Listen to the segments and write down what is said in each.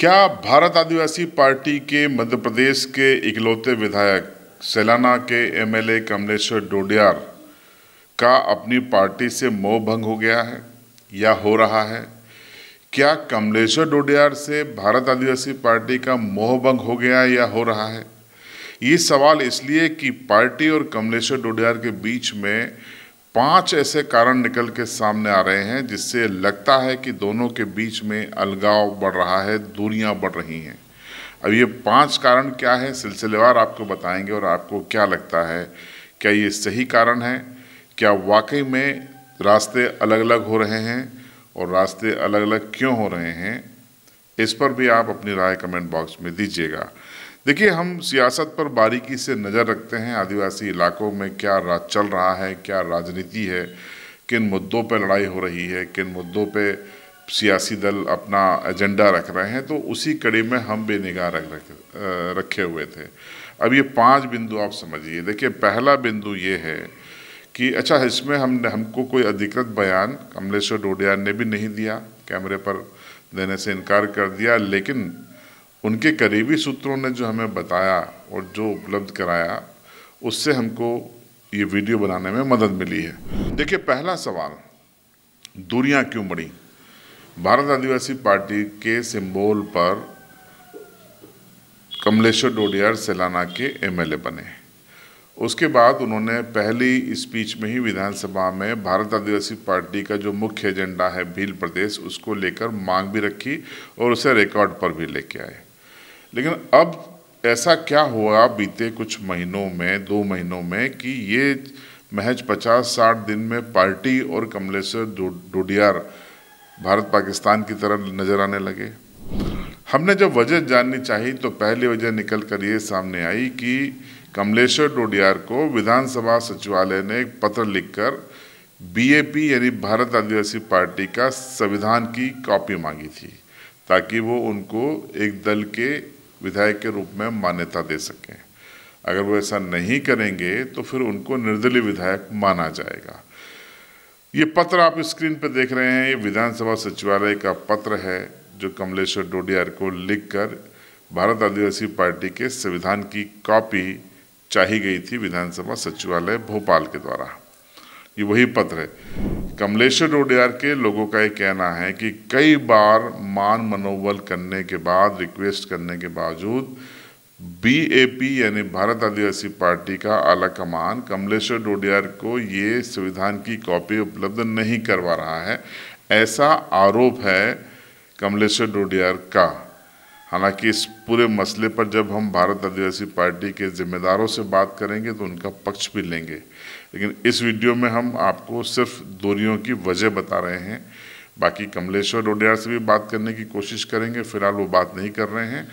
क्या भारत आदिवासी पार्टी के मध्य प्रदेश के इकलौते विधायक सैलाना के एमएलए कमलेश्वर डोडियार का अपनी पार्टी से मोह भंग हो गया है या हो रहा है क्या कमलेश्वर डोडियार से भारत आदिवासी पार्टी का मोह भंग हो गया या हो रहा है ये सवाल इसलिए कि पार्टी और कमलेश्वर डोडियार के बीच में पांच ऐसे कारण निकल के सामने आ रहे हैं जिससे लगता है कि दोनों के बीच में अलगाव बढ़ रहा है दूरियां बढ़ रही हैं अब ये पांच कारण क्या है सिलसिलेवार आपको बताएंगे और आपको क्या लगता है क्या ये सही कारण है क्या वाकई में रास्ते अलग अलग हो रहे हैं और रास्ते अलग अलग क्यों हो रहे हैं इस पर भी आप अपनी राय कमेंट बॉक्स में दीजिएगा देखिए हम सियासत पर बारीकी से नज़र रखते हैं आदिवासी इलाकों में क्या राज चल रहा है क्या राजनीति है किन मुद्दों पर लड़ाई हो रही है किन मुद्दों पर सियासी दल अपना एजेंडा रख रहे हैं तो उसी कड़ी में हम बेनिगाह रख रखे हुए थे अब ये पांच बिंदु आप समझिए देखिए पहला बिंदु ये है कि अच्छा इसमें हमने हमको कोई अधिकृत बयान कमलेश्वर डोडियान ने भी नहीं दिया कैमरे पर देने से इनकार कर दिया लेकिन उनके करीबी सूत्रों ने जो हमें बताया और जो उपलब्ध कराया उससे हमको ये वीडियो बनाने में मदद मिली है देखिए पहला सवाल दूरियां क्यों बढ़ी भारत आदिवासी पार्टी के सिंबल पर कमलेश्वर डोडियार सेलाना के एमएलए बने उसके बाद उन्होंने पहली स्पीच में ही विधानसभा में भारत आदिवासी पार्टी का जो मुख्य एजेंडा है भील प्रदेश उसको लेकर मांग भी रखी और उसे रिकॉर्ड पर भी लेके आए लेकिन अब ऐसा क्या हुआ बीते कुछ महीनों में दो महीनों में कि ये महज पचास साठ दिन में पार्टी और कमलेश्वर डोडियार भारत पाकिस्तान की तरह नज़र आने लगे हमने जब वजह जाननी चाहिए तो पहली वजह निकल कर ये सामने आई कि कमलेश्वर डोडियार को विधानसभा सचिवालय ने एक पत्र लिखकर बीएपी यानी भारत आदिवासी पार्टी का संविधान की कॉपी मांगी थी ताकि वो उनको एक दल के विधायक के रूप में मान्यता दे सकें अगर वो ऐसा नहीं करेंगे तो फिर उनको निर्दलीय विधायक माना जाएगा ये पत्र आप स्क्रीन पर देख रहे हैं ये विधानसभा सचिवालय का पत्र है जो कमलेश्वर डोडियार को लिखकर भारत आदिवासी पार्टी के संविधान की कॉपी चाही गई थी विधानसभा सचिवालय भोपाल के द्वारा ये वही पत्र है कमलेश्वर डोडियार के लोगों का ये कहना है कि कई बार मान मनोबल करने के बाद रिक्वेस्ट करने के बावजूद बीएपी यानी भारत आदिवासी पार्टी का आला कमान कमलेश्वर डोडियार को ये संविधान की कॉपी उपलब्ध नहीं करवा रहा है ऐसा आरोप है कमलेश्वर डोडियार का हालांकि इस पूरे मसले पर जब हम भारत आदिवासी पार्टी के जिम्मेदारों से बात करेंगे तो उनका पक्ष भी लेंगे लेकिन इस वीडियो में हम आपको सिर्फ दूरियों की वजह बता रहे हैं बाकी कमलेश्वर डोडियार से भी बात करने की कोशिश करेंगे फिलहाल वो बात नहीं कर रहे हैं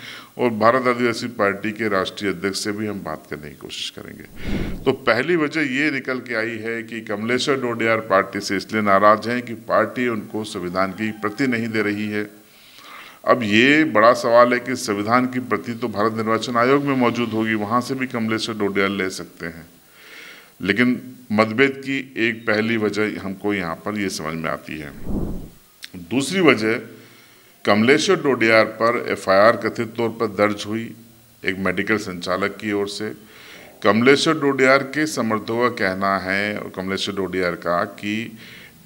और भारत आदिवासी पार्टी के राष्ट्रीय अध्यक्ष से भी हम बात करने की कोशिश करेंगे तो पहली वजह ये निकल के आई है कि कमलेश्वर डोडियार पार्टी से इसलिए नाराज हैं कि पार्टी उनको संविधान की प्रति नहीं दे रही है अब ये बड़ा सवाल है कि संविधान की प्रति तो भारत निर्वाचन आयोग में मौजूद होगी वहाँ से भी कमलेश्वर डोडियाल ले सकते हैं लेकिन मतभेद की एक पहली वजह हमको यहाँ पर ये समझ में आती है दूसरी वजह कमलेश्वर डोडियार पर एफआईआर कथित तौर पर दर्ज हुई एक मेडिकल संचालक की ओर से कमलेश्वर डोडियार के समर्थकों का कहना है और कमलेश्वर डोडियार का कि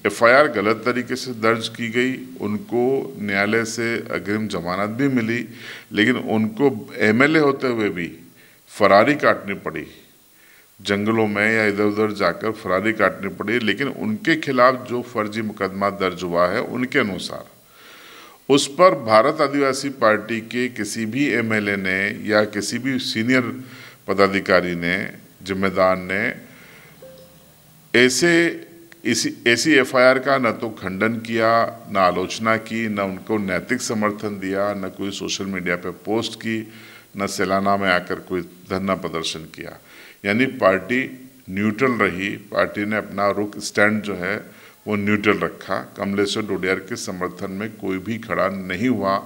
एफआईआर गलत तरीके से दर्ज की गई उनको न्यायालय से अग्रिम जमानत भी मिली लेकिन उनको एमएलए होते हुए भी फरारी काटनी पड़ी जंगलों में या इधर उधर जाकर फरारी काटनी पड़ी लेकिन उनके खिलाफ जो फर्जी मुकदमा दर्ज हुआ है उनके अनुसार उस पर भारत आदिवासी पार्टी के किसी भी एमएलए ने या किसी भी सीनियर पदाधिकारी ने जिम्मेदार ने ऐसे इसी ऐसी एफ का न तो खंडन किया न आलोचना की न उनको नैतिक समर्थन दिया न कोई सोशल मीडिया पर पोस्ट की न सैलाना में आकर कोई धरना प्रदर्शन किया यानी पार्टी न्यूट्रल रही पार्टी ने अपना रुख स्टैंड जो है वो न्यूट्रल रखा कमलेश्वर डोडियार के समर्थन में कोई भी खड़ा नहीं हुआ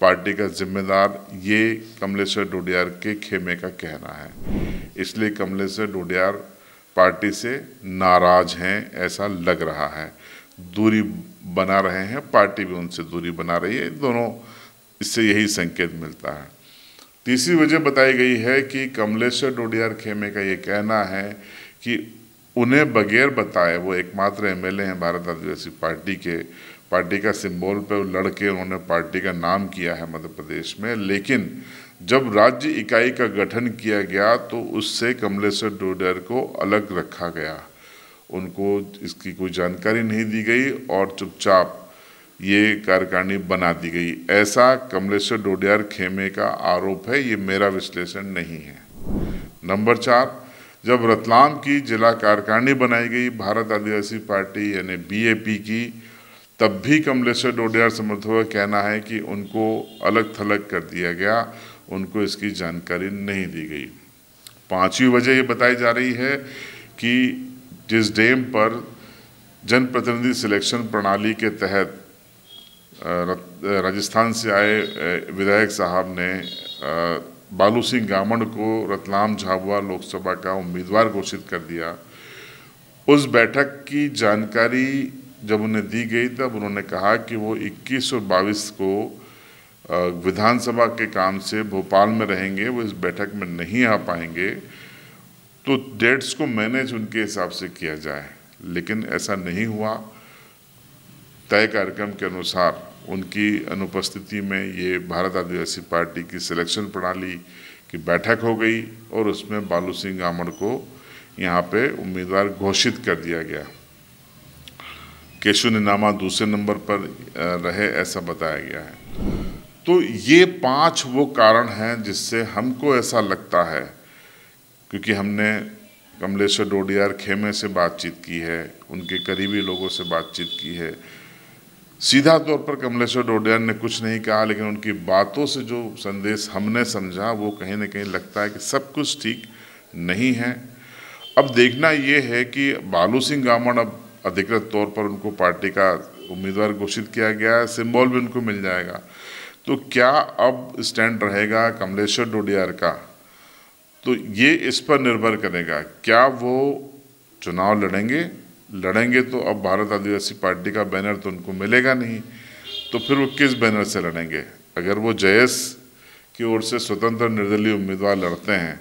पार्टी का जिम्मेदार ये कमलेश्वर डोडियार के खेमे का कहना है इसलिए कमलेश्वर डोडियार पार्टी से नाराज हैं ऐसा लग रहा है दूरी बना रहे हैं पार्टी भी उनसे दूरी बना रही है दोनों इससे यही संकेत मिलता है तीसरी वजह बताई गई है कि कमलेश्वर डोडियार खेमे का ये कहना है कि उन्हें बगैर बताए वो एकमात्र एमएलए हैं भारत आदिवासी पार्टी के पार्टी का सिंबल पे लड़के उन्होंने पार्टी का नाम किया है मध्य प्रदेश में लेकिन जब राज्य इकाई का गठन किया गया तो उससे कमलेश्वर डोडर को अलग रखा गया उनको इसकी कोई जानकारी नहीं दी गई और चुपचाप ये कार्यकारिणी बना दी गई ऐसा कमलेश्वर डोडियार खेमे का आरोप है ये मेरा विश्लेषण नहीं है नंबर चार जब रतलाम की जिला कार्यकारिणी बनाई गई भारत आदिवासी पार्टी यानी बीएपी की तब भी कमलेश्वर डोडियार समर्थकों का कहना है कि उनको अलग थलग कर दिया गया उनको इसकी जानकारी नहीं दी गई पांचवी वजह ये बताई जा रही है कि जिस डैम पर जनप्रतिनिधि सिलेक्शन प्रणाली के तहत राजस्थान से आए विधायक साहब ने बालू सिंह गामण को रतलाम झाबुआ लोकसभा का उम्मीदवार घोषित कर दिया उस बैठक की जानकारी जब उन्हें दी गई तब उन्होंने कहा कि वो 21 और 22 को विधानसभा के काम से भोपाल में रहेंगे वो इस बैठक में नहीं आ पाएंगे तो डेट्स को मैनेज उनके हिसाब से किया जाए लेकिन ऐसा नहीं हुआ तय कार्यक्रम के अनुसार उनकी अनुपस्थिति में ये भारत आदिवासी पार्टी की सिलेक्शन प्रणाली की बैठक हो गई और उसमें बालू सिंह गामड़ को यहाँ पे उम्मीदवार घोषित कर दिया गया केशु निनामा दूसरे नंबर पर रहे ऐसा बताया गया है तो ये पांच वो कारण हैं जिससे हमको ऐसा लगता है क्योंकि हमने कमलेश्वर डोडियार खेमे से बातचीत की है उनके करीबी लोगों से बातचीत की है सीधा तौर पर कमलेश्वर डोडियार ने कुछ नहीं कहा लेकिन उनकी बातों से जो संदेश हमने समझा वो कहीं ना कहीं लगता है कि सब कुछ ठीक नहीं है अब देखना ये है कि बालू सिंह गामण अब अधिकृत तौर पर उनको पार्टी का उम्मीदवार घोषित किया गया है सिम्बॉल भी उनको मिल जाएगा तो क्या अब स्टैंड रहेगा कमलेश्वर डोडियार का तो ये इस पर निर्भर करेगा क्या वो चुनाव लड़ेंगे लड़ेंगे तो अब भारत आदिवासी पार्टी का बैनर तो उनको मिलेगा नहीं तो फिर वो किस बैनर से लड़ेंगे अगर वो जयस की ओर से स्वतंत्र निर्दलीय उम्मीदवार लड़ते हैं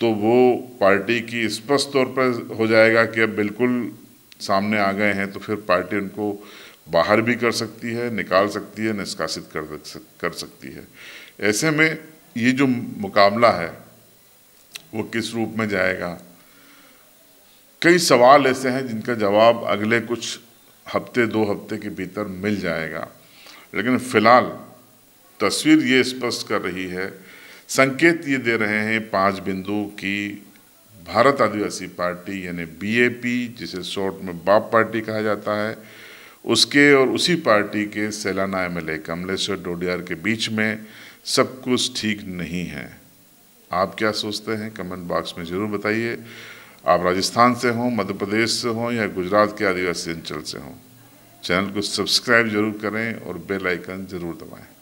तो वो पार्टी की स्पष्ट तौर पर हो जाएगा कि अब बिल्कुल सामने आ गए हैं तो फिर पार्टी उनको बाहर भी कर सकती है निकाल सकती है निष्कासित कर कर सकती है ऐसे में ये जो मुकाबला है वो किस रूप में जाएगा कई सवाल ऐसे हैं जिनका जवाब अगले कुछ हफ्ते दो हफ्ते के भीतर मिल जाएगा लेकिन फिलहाल तस्वीर ये स्पष्ट कर रही है संकेत ये दे रहे हैं पांच बिंदु की भारत आदिवासी पार्टी यानी बीएपी जिसे शॉर्ट में बाप पार्टी कहा जाता है उसके और उसी पार्टी के Sailana M L A Kamleshwar Dodiyar के बीच में सब कुछ ठीक नहीं है आप क्या सोचते हैं कमेंट बॉक्स में ज़रूर बताइए आप राजस्थान से हों मध्य प्रदेश से हों या गुजरात के आदिवासी अंचल से हों चैनल को सब्सक्राइब जरूर करें और बेल आइकन ज़रूर दबाएं